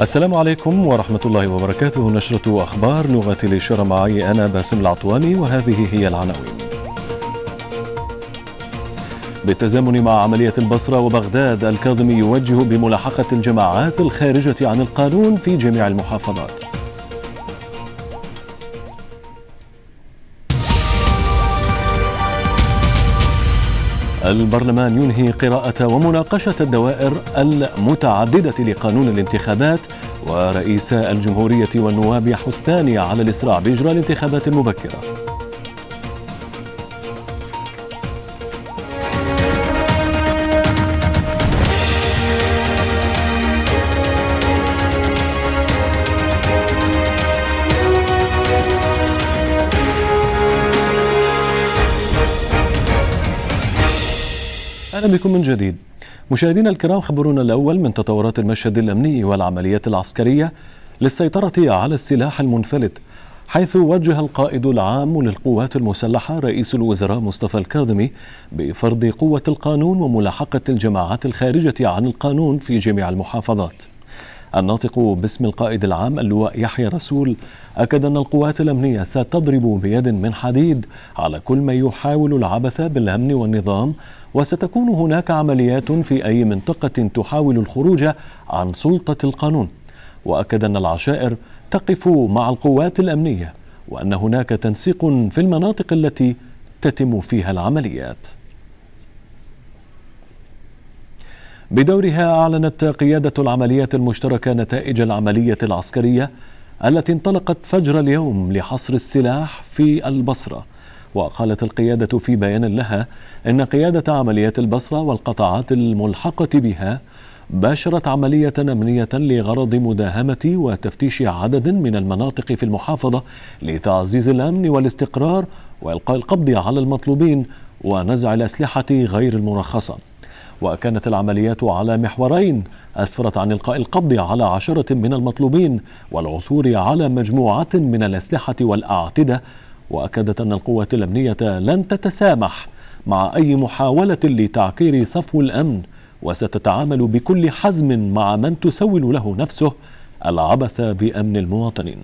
السلام عليكم ورحمة الله وبركاته نشرة أخبار لغة الإشارة معي أنا باسم العطواني وهذه هي العناوين بالتزامن مع عملية البصرة وبغداد الكاظمي يوجه بملاحقة الجماعات الخارجة عن القانون في جميع المحافظات البرلمان ينهي قراءة ومناقشة الدوائر المتعددة لقانون الانتخابات ورئيس الجمهورية والنواب يحثان على الإسراع بإجراء الانتخابات المبكرة أهلا بكم من جديد مشاهدينا الكرام خبرنا الأول من تطورات المشهد الأمني والعمليات العسكرية للسيطرة على السلاح المنفلت حيث وجه القائد العام للقوات المسلحة رئيس الوزراء مصطفى الكاظمي بفرض قوة القانون وملاحقة الجماعات الخارجة عن القانون في جميع المحافظات الناطق باسم القائد العام اللواء يحيى رسول أكد أن القوات الأمنية ستضرب بيد من حديد على كل ما يحاول العبث بالأمن والنظام وستكون هناك عمليات في أي منطقة تحاول الخروج عن سلطة القانون وأكد أن العشائر تقف مع القوات الأمنية وأن هناك تنسيق في المناطق التي تتم فيها العمليات بدورها أعلنت قيادة العمليات المشتركة نتائج العملية العسكرية التي انطلقت فجر اليوم لحصر السلاح في البصرة وقالت القيادة في بيان لها أن قيادة عمليات البصرة والقطاعات الملحقة بها باشرت عملية أمنية لغرض مداهمة وتفتيش عدد من المناطق في المحافظة لتعزيز الأمن والاستقرار وإلقاء القبض على المطلوبين ونزع الأسلحة غير المرخصة وكانت العمليات على محورين أسفرت عن إلقاء القبض على عشرة من المطلوبين والعثور على مجموعة من الأسلحة والأعتدة وأكدت أن القوات الأمنية لن تتسامح مع أي محاولة لتعكير صفو الأمن وستتعامل بكل حزم مع من تسول له نفسه العبث بأمن المواطنين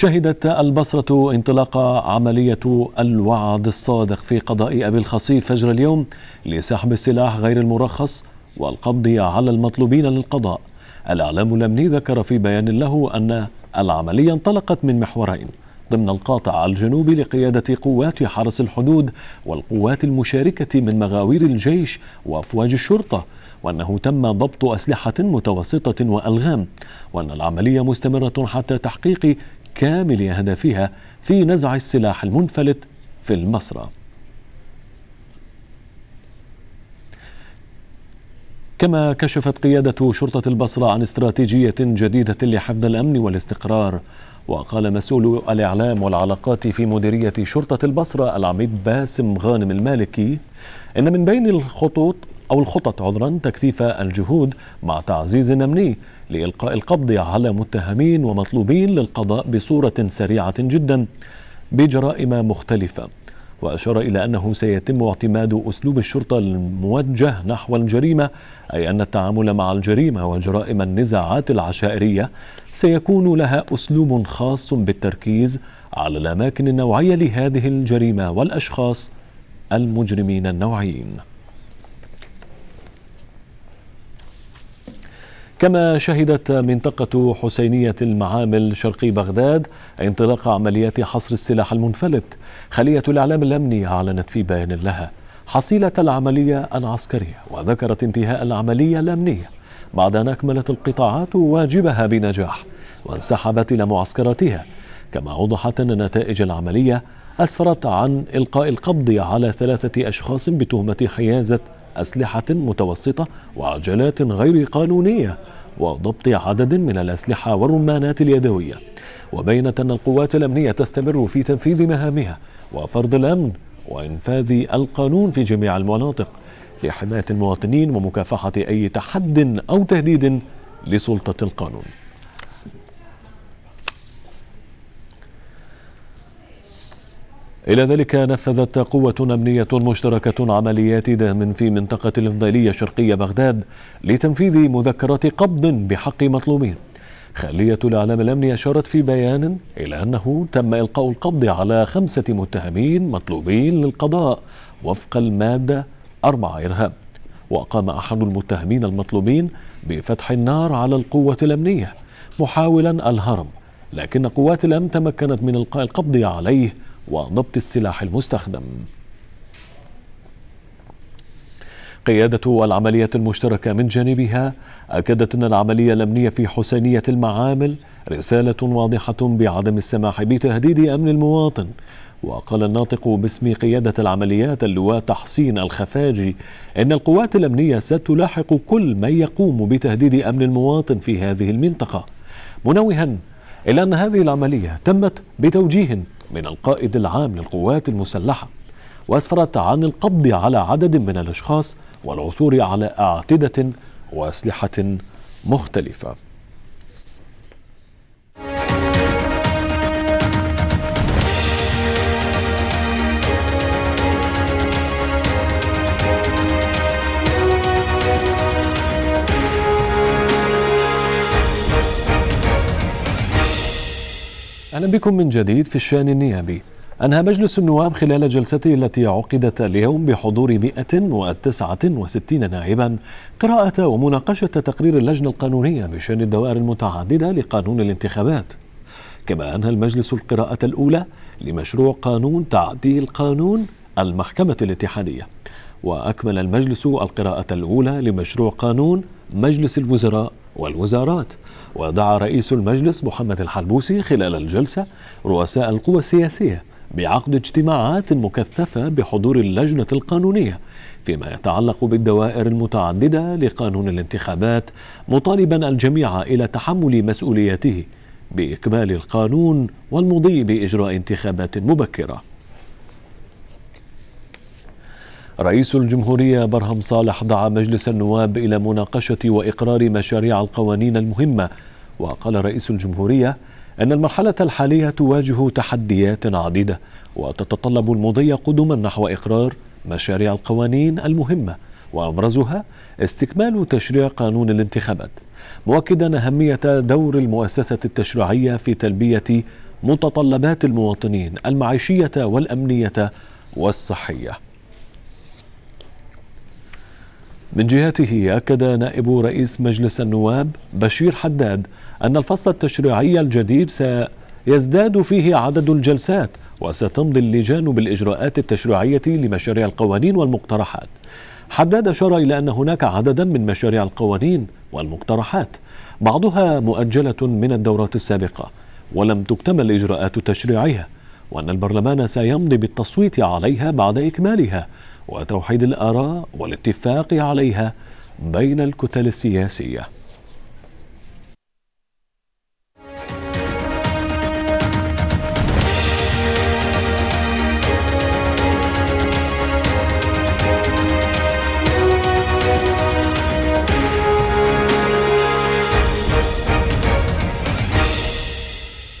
شهدت البصرة انطلاق عملية الوعد الصادق في قضاء أبي الخصيب فجر اليوم لسحب السلاح غير المرخص والقبض على المطلوبين للقضاء الإعلام الأمني ذكر في بيان له أن العملية انطلقت من محورين ضمن القاطع الجنوبي لقيادة قوات حرس الحدود والقوات المشاركة من مغاوير الجيش وأفواج الشرطة وأنه تم ضبط أسلحة متوسطة وألغام وأن العملية مستمرة حتى تحقيق كامل أهدافها في نزع السلاح المنفلت في المسرى كما كشفت قيادة شرطة البصرة عن استراتيجية جديدة لحفظ الأمن والاستقرار وقال مسؤول الإعلام والعلاقات في مديرية شرطة البصرة العميد باسم غانم المالكي إن من بين الخطوط أو الخطط عذرا تكثيف الجهود مع تعزيز أمني لإلقاء القبض على متهمين ومطلوبين للقضاء بصورة سريعة جدا بجرائم مختلفة وأشار إلى أنه سيتم اعتماد أسلوب الشرطة الموجه نحو الجريمة أي أن التعامل مع الجريمة وجرائم النزاعات العشائرية سيكون لها أسلوب خاص بالتركيز على الأماكن النوعية لهذه الجريمة والأشخاص المجرمين النوعيين كما شهدت منطقة حسينية المعامل شرقي بغداد انطلاق عمليات حصر السلاح المنفلت خلية الإعلام الأمني أعلنت في بيان لها حصيلة العملية العسكرية وذكرت انتهاء العملية الأمنية بعد أن أكملت القطاعات واجبها بنجاح وانسحبت إلى معسكراتها كما أوضحت أن نتائج العملية أسفرت عن إلقاء القبض على ثلاثة أشخاص بتهمة حيازة أسلحة متوسطة وعجلات غير قانونية وضبط عدد من الأسلحة والرمانات اليدوية وبينت أن القوات الأمنية تستمر في تنفيذ مهامها وفرض الأمن وإنفاذ القانون في جميع المناطق لحماية المواطنين ومكافحة أي تحد أو تهديد لسلطة القانون إلى ذلك نفذت قوة أمنية مشتركة عمليات دهم في منطقة الإفضالية شرقية بغداد لتنفيذ مذكرة قبض بحق مطلوبين خلية الإعلام الأمني أشارت في بيان إلى أنه تم إلقاء القبض على خمسة متهمين مطلوبين للقضاء وفق المادة أربعة إرهاب وقام أحد المتهمين المطلوبين بفتح النار على القوة الأمنية محاولا الهرب لكن قوات الأمن تمكنت من إلقاء القبض عليه وضبط السلاح المستخدم قيادة العملية المشتركة من جانبها أكدت أن العملية الأمنية في حسينية المعامل رسالة واضحة بعدم السماح بتهديد أمن المواطن وقال الناطق باسم قيادة العمليات اللواء تحسين الخفاجي أن القوات الأمنية ستلاحق كل من يقوم بتهديد أمن المواطن في هذه المنطقة منوها إلى أن هذه العملية تمت بتوجيه من القائد العام للقوات المسلحة وأسفرت عن القبض على عدد من الأشخاص والعثور على أعتدة وأسلحة مختلفة أهلا بكم من جديد في الشأن النيابي أنهى مجلس النواب خلال جلسته التي عقدت اليوم بحضور 169 نائبا قراءة ومناقشة تقرير اللجنة القانونية بشأن الدوائر المتعددة لقانون الانتخابات كما أنهى المجلس القراءة الأولى لمشروع قانون تعديل قانون المحكمة الاتحادية وأكمل المجلس القراءة الأولى لمشروع قانون مجلس الوزراء والوزارات ودعا رئيس المجلس محمد الحلبوسي خلال الجلسة رؤساء القوى السياسية بعقد اجتماعات مكثفة بحضور اللجنة القانونية فيما يتعلق بالدوائر المتعددة لقانون الانتخابات مطالبا الجميع إلى تحمل مسؤوليته بإكمال القانون والمضي بإجراء انتخابات مبكرة رئيس الجمهورية برهم صالح دعا مجلس النواب إلى مناقشة وإقرار مشاريع القوانين المهمة وقال رئيس الجمهورية أن المرحلة الحالية تواجه تحديات عديدة وتتطلب المضي قدما نحو إقرار مشاريع القوانين المهمة وأبرزها استكمال تشريع قانون الانتخابات مؤكدا أهمية دور المؤسسة التشريعية في تلبية متطلبات المواطنين المعيشية والأمنية والصحية من جهته أكد نائب رئيس مجلس النواب بشير حداد أن الفصل التشريعي الجديد سيزداد فيه عدد الجلسات وستمضي اللجان بالإجراءات التشريعية لمشاريع القوانين والمقترحات حداد أشار إلى أن هناك عددا من مشاريع القوانين والمقترحات بعضها مؤجلة من الدورات السابقة ولم تكتمل إجراءات تشريعها وأن البرلمان سيمضي بالتصويت عليها بعد إكمالها وتوحيد الآراء والاتفاق عليها بين الكتل السياسيه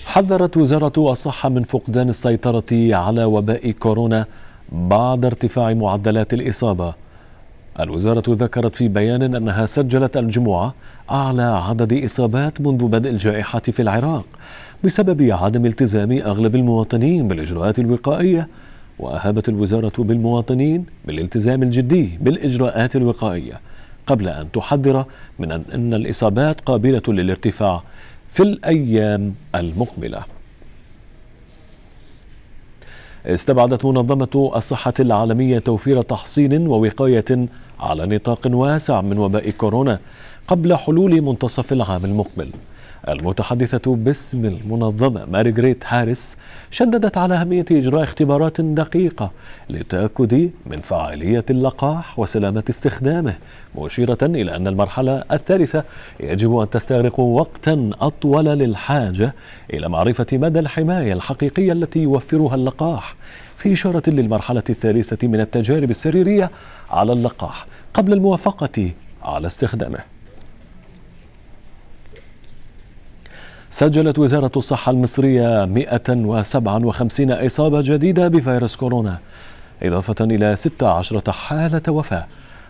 حذرت وزارة الصحة من فقدان السيطرة على وباء كورونا بعد ارتفاع معدلات الإصابة الوزارة ذكرت في بيان أنها سجلت الجمعة أعلى عدد إصابات منذ بدء الجائحة في العراق بسبب عدم التزام أغلب المواطنين بالإجراءات الوقائية وأهابت الوزارة بالمواطنين بالالتزام الجدي بالإجراءات الوقائية قبل أن تحذر من أن الإصابات قابلة للارتفاع في الأيام المقبلة استبعدت منظمة الصحة العالمية توفير تحصين ووقاية على نطاق واسع من وباء كورونا قبل حلول منتصف العام المقبل المتحدثة باسم المنظمة ماريغريت هاريس شددت على أهمية إجراء اختبارات دقيقة للتأكد من فعالية اللقاح وسلامة استخدامه مشيرة إلى أن المرحلة الثالثة يجب أن تستغرق وقتا أطول للحاجة إلى معرفة مدى الحماية الحقيقية التي يوفرها اللقاح في إشارة للمرحلة الثالثة من التجارب السريرية على اللقاح قبل الموافقة على استخدامه سجلت وزارة الصحة المصرية 157 إصابة جديدة بفيروس كورونا إضافة إلى 16 حالة وفاة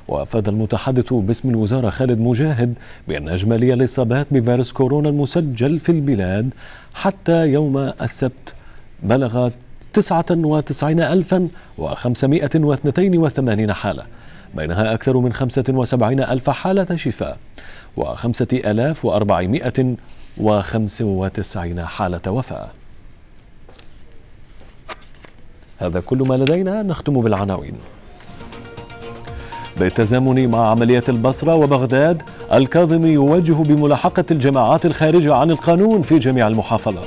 وأفاد المتحدث باسم الوزارة خالد مجاهد بأن أجمالي الإصابات بفيروس كورونا المسجل في البلاد حتى يوم السبت بلغت 99582 حالة بينها أكثر من 75 ألف حالة شفاء و5400 و95 حالة وفاة هذا كل ما لدينا نختم بالعناوين بالتزامن مع عملية البصرة وبغداد الكاظمي يوجه بملاحقة الجماعات الخارجة عن القانون في جميع المحافظات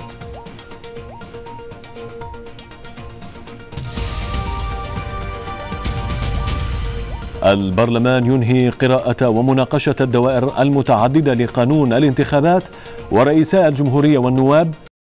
البرلمان ينهي قراءة ومناقشة الدوائر المتعددة لقانون الانتخابات ورئيسا الجمهورية والنواب